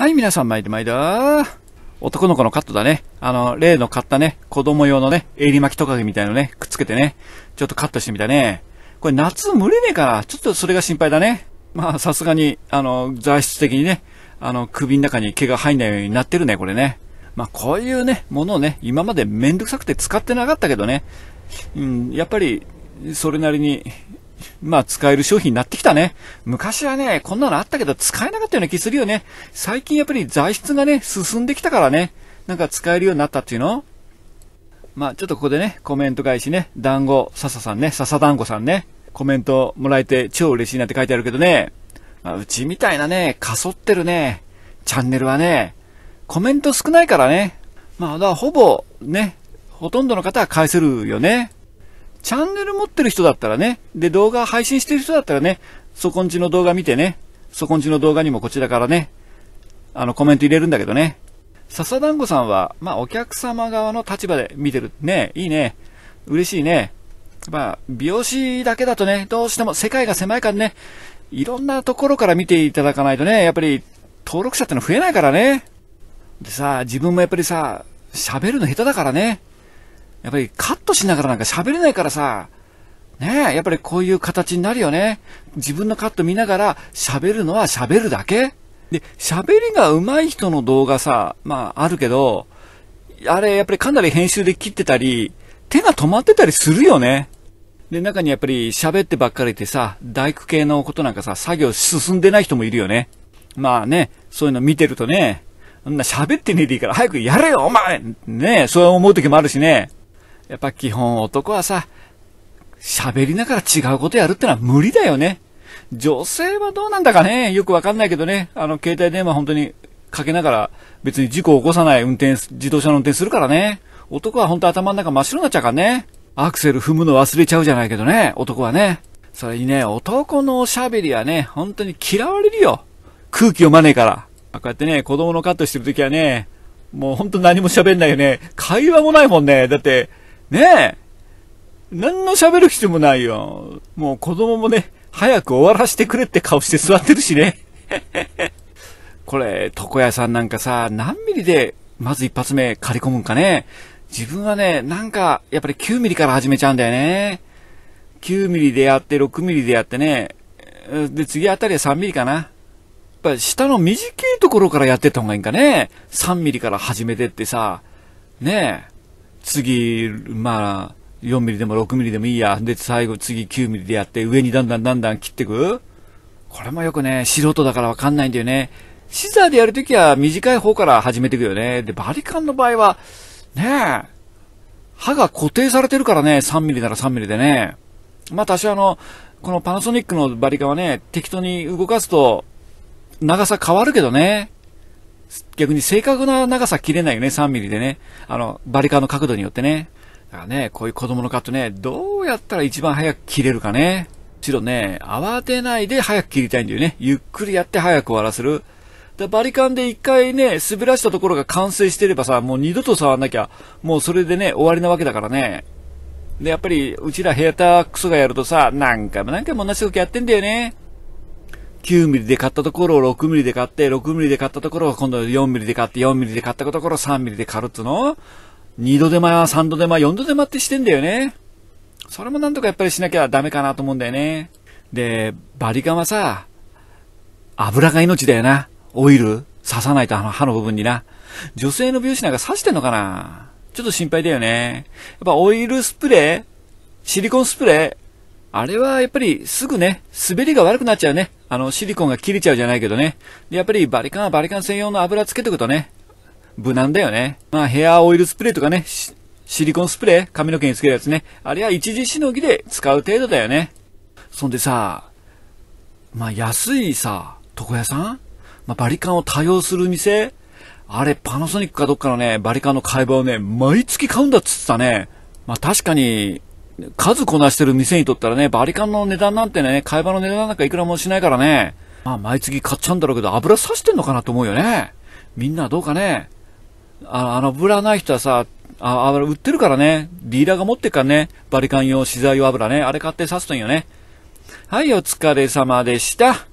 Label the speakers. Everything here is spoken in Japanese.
Speaker 1: はい、皆さん、毎度毎度。男の子のカットだね。あの、例の買ったね、子供用のね、襟巻きトカゲみたいのね、くっつけてね、ちょっとカットしてみたね。これ夏蒸れねえから、ちょっとそれが心配だね。まあ、さすがに、あの、材質的にね、あの、首の中に毛が入んないようになってるね、これね。まあ、こういうね、ものをね、今までめんどくさくて使ってなかったけどね、うん、やっぱり、それなりに、まあ、使える商品になってきたね。昔はね、こんなのあったけど使えなかったような気するよね。最近やっぱり材質がね、進んできたからね、なんか使えるようになったっていうのまあ、ちょっとここでね、コメント返しね、団子、笹さんね、笹団子さんね、コメントもらえて超嬉しいなって書いてあるけどね、まあ、うちみたいなね、かそってるね、チャンネルはね、コメント少ないからね、まあ、だからほぼね、ほとんどの方は返せるよね。チャンネル持ってる人だったらね、で、動画配信してる人だったらね、そこんちの動画見てね、そこんちの動画にもこちらからね、あの、コメント入れるんだけどね。笹団子さんは、まあ、お客様側の立場で見てる。ねいいね。嬉しいね。まあ、美容師だけだとね、どうしても世界が狭いからね、いろんなところから見ていただかないとね、やっぱり登録者っての増えないからね。でさ、自分もやっぱりさ、喋るの下手だからね。やっぱりカットしながらなんか喋れないからさ、ねえ、やっぱりこういう形になるよね。自分のカット見ながら喋るのは喋るだけ。で、喋りが上手い人の動画さ、まああるけど、あれやっぱりかなり編集で切ってたり、手が止まってたりするよね。で、中にやっぱり喋ってばっかりいてさ、大工系のことなんかさ、作業進んでない人もいるよね。まあね、そういうの見てるとね、んな喋ってねえでいいから早くやれよお前ねえ、そう思う時もあるしね。やっぱ基本男はさ、喋りながら違うことやるってのは無理だよね。女性はどうなんだかね、よくわかんないけどね、あの、携帯電話本当にかけながら別に事故を起こさない運転、自動車の運転するからね。男は本当頭の中真っ白になっちゃうからね。アクセル踏むの忘れちゃうじゃないけどね、男はね。それにね、男の喋しゃべりはね、本当に嫌われるよ。空気読まねえから。こうやってね、子供のカットしてる時はね、もう本当何も喋んないよね。会話もないもんね。だって、ねえ。何の喋る必要もないよ。もう子供もね、早く終わらせてくれって顔して座ってるしね。これ、床屋さんなんかさ、何ミリで、まず一発目刈り込むんかね。自分はね、なんか、やっぱり9ミリから始めちゃうんだよね。9ミリでやって、6ミリでやってね。で、次あたりは3ミリかな。やっぱ下の短いところからやってった方がいいんかね。3ミリから始めてってさ。ねえ。次、まあ、4ミリでも6ミリでもいいや。で、最後、次9ミリでやって、上にだんだんだんだん切ってくこれもよくね、素人だからわかんないんだよね。シザーでやるときは短い方から始めていくよね。で、バリカンの場合は、ねえ、刃が固定されてるからね、3ミリなら3ミリでね。まあ、私はあの、このパナソニックのバリカンはね、適当に動かすと、長さ変わるけどね。逆に正確な長さ切れないよね、3ミリでね。あの、バリカーの角度によってね。だからね、こういう子供のカットね、どうやったら一番早く切れるかね。むしろね、慌てないで早く切りたいんだよね。ゆっくりやって早く終わらせる。だバリカンで一回ね、滑らしたところが完成してればさ、もう二度と触んなきゃ、もうそれでね、終わりなわけだからね。で、やっぱり、うちらヘアタックスがやるとさ、何回も何回も同じ動きやってんだよね。9ミリで買ったところを6ミリで買って、6ミリで買ったところを今度4ミリで買って、4ミリで買ったところを3ミリで買るっつの ?2 度手前は3度手前、4度手前ってしてんだよね。それもなんとかやっぱりしなきゃダメかなと思うんだよね。で、バリカンはさ、油が命だよな。オイル刺さないとあの歯の部分にな。女性の美容師なんか刺してんのかなちょっと心配だよね。やっぱオイルスプレーシリコンスプレーあれはやっぱりすぐね、滑りが悪くなっちゃうね。あの、シリコンが切れちゃうじゃないけどね。で、やっぱりバリカンはバリカン専用の油つけておくとね、無難だよね。まあ、ヘアオイルスプレーとかね、シリコンスプレー、髪の毛につけるやつね。あれは一時しのぎで使う程度だよね。そんでさ、まあ、安いさ、床屋さんまあ、バリカンを多用する店あれ、パナソニックかどっかのね、バリカンの買い場をね、毎月買うんだっつってたね。まあ、確かに、数こなしてる店にとったらね、バリカンの値段なんてね、買い場の値段なんかいくらもしないからね。まあ、毎月買っちゃうんだろうけど、油刺してんのかなと思うよね。みんなどうかね。ああの、油ない人はさ、あ、油売ってるからね。ディーラーが持ってっからね。バリカン用資材用油ね。あれ買って刺すといいよね。はい、お疲れ様でした。